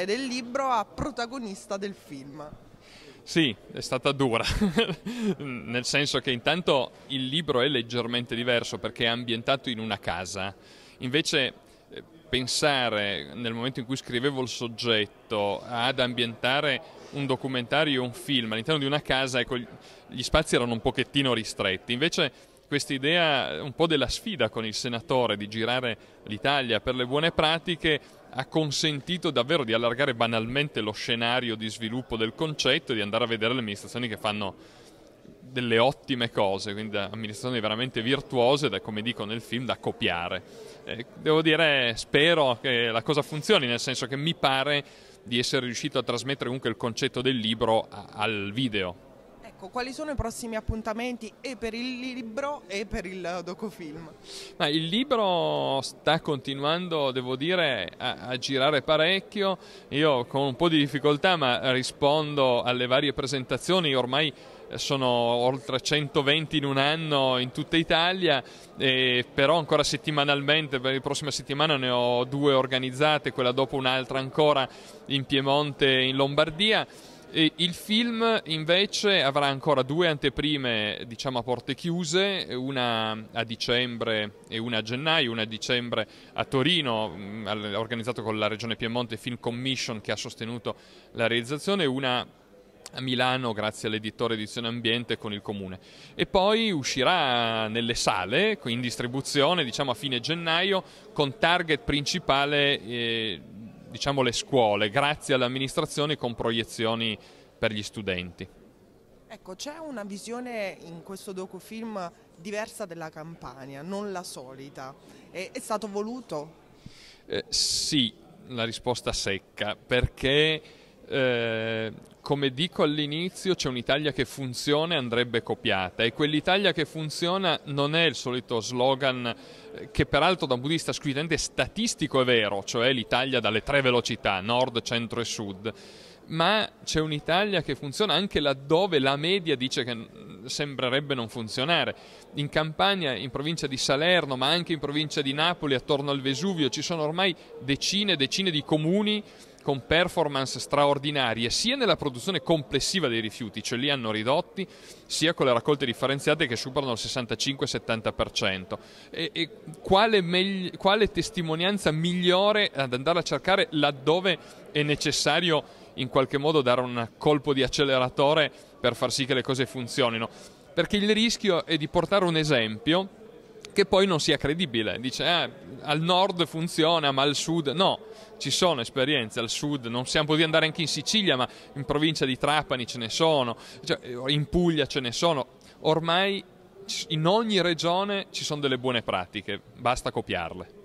autore del libro a protagonista del film. Sì, è stata dura, nel senso che intanto il libro è leggermente diverso perché è ambientato in una casa, invece eh, pensare nel momento in cui scrivevo il soggetto ad ambientare un documentario un film all'interno di una casa, ecco, gli spazi erano un pochettino ristretti, invece questa idea un po' della sfida con il senatore di girare l'Italia per le buone pratiche ha consentito davvero di allargare banalmente lo scenario di sviluppo del concetto e di andare a vedere le amministrazioni che fanno delle ottime cose, quindi amministrazioni veramente virtuose da, come dico nel film, da copiare. Eh, devo dire, spero che la cosa funzioni, nel senso che mi pare di essere riuscito a trasmettere comunque il concetto del libro a, al video. Ecco, quali sono i prossimi appuntamenti e per il libro e per il docufilm? Ma il libro sta continuando, devo dire, a, a girare parecchio. Io con un po' di difficoltà, ma rispondo alle varie presentazioni ormai sono oltre 120 in un anno in tutta Italia, però ancora settimanalmente, per la prossima settimana ne ho due organizzate, quella dopo un'altra ancora in Piemonte e in Lombardia. E il film invece avrà ancora due anteprime, diciamo a porte chiuse, una a dicembre e una a gennaio, una a dicembre a Torino, mm, organizzato con la Regione Piemonte Film Commission che ha sostenuto la realizzazione, una a Milano grazie all'editore Edizione Ambiente con il comune e poi uscirà nelle sale in distribuzione diciamo a fine gennaio con target principale eh, diciamo, le scuole, grazie alle amministrazioni con proiezioni per gli studenti. Ecco, c'è una visione in questo docufilm diversa della campagna, non la solita. È, è stato voluto? Eh, sì, la risposta secca, perché eh, come dico all'inizio, c'è un'Italia che funziona e andrebbe copiata e quell'Italia che funziona non è il solito slogan eh, che peraltro da un punto di statistico è vero, cioè l'Italia dalle tre velocità, nord, centro e sud, ma c'è un'Italia che funziona anche laddove la media dice che sembrerebbe non funzionare. In Campania, in provincia di Salerno, ma anche in provincia di Napoli, attorno al Vesuvio, ci sono ormai decine e decine di comuni con performance straordinarie sia nella produzione complessiva dei rifiuti, cioè li hanno ridotti, sia con le raccolte differenziate che superano il 65-70%. E, e quale, megli- quale testimonianza migliore ad andare a cercare laddove è necessario in qualche modo dare un colpo di acceleratore per far sì che le cose funzionino? Perché il rischio è di portare un esempio che poi non sia credibile. Dice eh, al nord funziona, ma al sud no. Ci sono esperienze al sud, non siamo potuti andare anche in Sicilia, ma in provincia di Trapani ce ne sono, cioè, in Puglia ce ne sono. Ormai in ogni regione ci sono delle buone pratiche, basta copiarle.